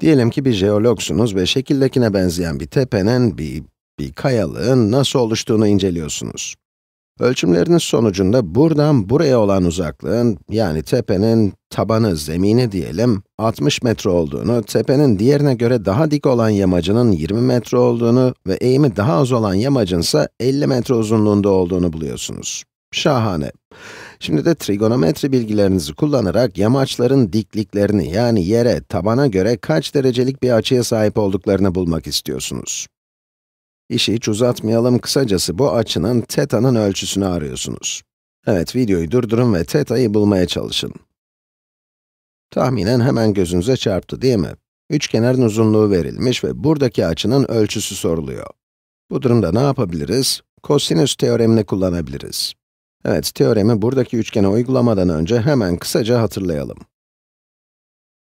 Diyelim ki bir jeologsunuz ve şekildekine benzeyen bir tepenin, bir, bir kayalığın nasıl oluştuğunu inceliyorsunuz. Ölçümleriniz sonucunda buradan buraya olan uzaklığın, yani tepenin tabanı, zemini diyelim, 60 metre olduğunu, tepenin diğerine göre daha dik olan yamacının 20 metre olduğunu ve eğimi daha az olan yamacın ise 50 metre uzunluğunda olduğunu buluyorsunuz. Şahane. Şimdi de trigonometri bilgilerinizi kullanarak yamaçların dikliklerini yani yere, tabana göre kaç derecelik bir açıya sahip olduklarını bulmak istiyorsunuz. İşi hiç uzatmayalım, kısacası bu açının teta'nın ölçüsünü arıyorsunuz. Evet, videoyu durdurun ve teta'yı bulmaya çalışın. Tahminen hemen gözünüze çarptı değil mi? Üçkenarın uzunluğu verilmiş ve buradaki açının ölçüsü soruluyor. Bu durumda ne yapabiliriz? Kosinüs teoremini kullanabiliriz. Evet, teoremi buradaki üçgene uygulamadan önce hemen kısaca hatırlayalım.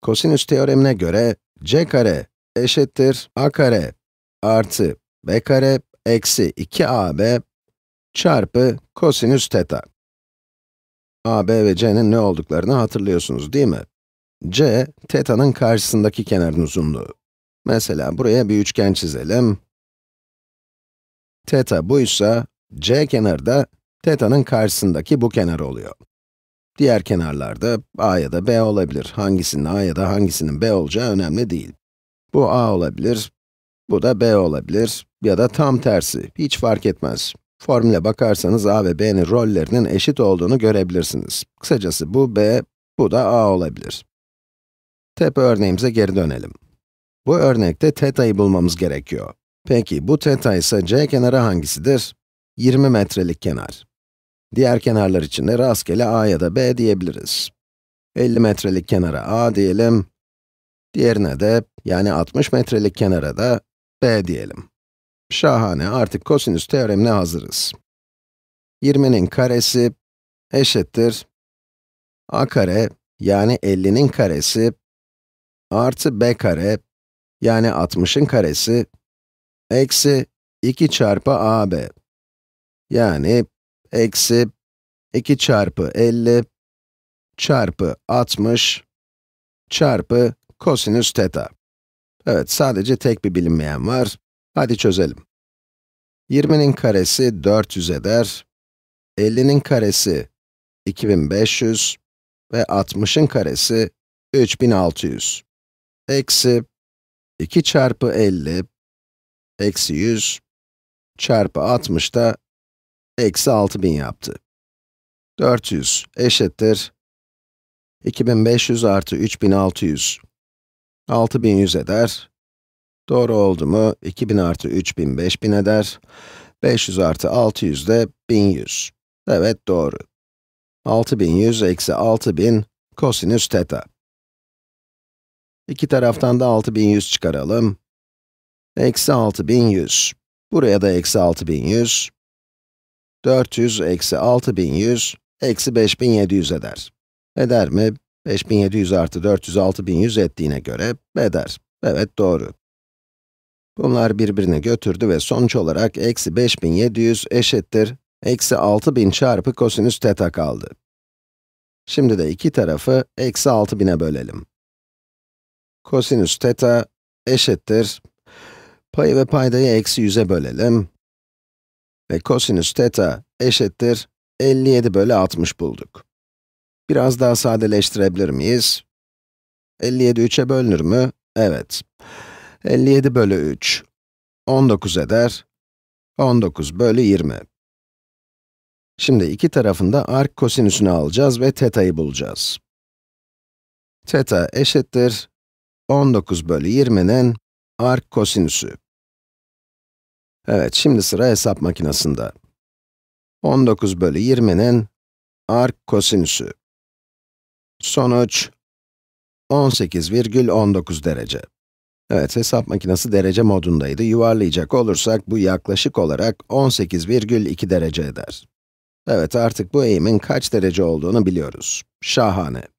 Kosinüs teoremine göre c kare eşittir a kare artı b kare eksi 2ab çarpı kosinüs teta. a, b ve c'nin ne olduklarını hatırlıyorsunuz değil mi? c, teta'nın karşısındaki kenarın uzunluğu. Mesela buraya bir üçgen çizelim. Teta buysa, c kenarı da Teta'nın karşısındaki bu kenar oluyor. Diğer kenarlarda a ya da b olabilir. Hangisinin a ya da hangisinin b olacağı önemli değil. Bu a olabilir, bu da b olabilir ya da tam tersi, hiç fark etmez. Formüle bakarsanız a ve b'nin rollerinin eşit olduğunu görebilirsiniz. Kısacası bu b, bu da a olabilir. Tepe örneğimize geri dönelim. Bu örnekte teta'yı bulmamız gerekiyor. Peki bu teta ise c kenarı hangisidir? 20 metrelik kenar. Diğer kenarlar için de rastgele a ya da b diyebiliriz. 50 metrelik kenara a diyelim, diğerine de, yani 60 metrelik kenara da b diyelim. Şahane, artık kosinüs teoremine hazırız. 20'nin karesi eşittir a kare, yani 50'nin karesi artı b kare, yani 60'ın karesi eksi 2 çarpı ab. Yani eksi 2 çarpı 50 çarpı 60 çarpı kosinüs teta. Evet, sadece tek bir bilinmeyen var. Hadi çözelim. 20'nin karesi 400 eder. 50'nin karesi 2500 ve 60'ın karesi 3600. Eksi 2 çarpı 50, eksi 100 çarpı 60 da eksi 6000 yaptı. 400 eşittir 2500 artı 3600. 6100 eder. Doğru oldu mu? 2000 artı 3000, 5000 eder. 500 artı 600 de 1100. Evet, doğru. 6100 eksi 6000 kosinüs teta. İki taraftan da 6100 çıkaralım. Eksi 6100. Buraya da eksi 6100. 400 eksi 6100 eksi 5700 eder. Eder mi? 5700 artı 400 6100 ettiğine göre eder. Evet doğru. Bunlar birbirine götürdü ve sonuç olarak eksi 5700 eşittir eksi 6000 çarpı kosinüs teta kaldı. Şimdi de iki tarafı eksi 6000'e bölelim. Kosinüs teta eşittir. Payı ve paydayı eksi 100'e bölelim. Ve kosinüs teta eşittir 57 bölü 60 bulduk. Biraz daha sadeleştirebilir miyiz? 57 3'e bölünür mü? Evet. 57 bölü 3, 19 eder. 19 bölü 20. Şimdi iki tarafında ark kosinüsünü alacağız ve teta'yı bulacağız. Teta eşittir 19 bölü 20'nin ark kosinüsü. Evet, şimdi sıra hesap makinesinde. 19 bölü 20'nin ark kosinüsü. Sonuç 18,19 derece. Evet, hesap makinesi derece modundaydı. Yuvarlayacak olursak bu yaklaşık olarak 18,2 derece eder. Evet, artık bu eğimin kaç derece olduğunu biliyoruz. Şahane.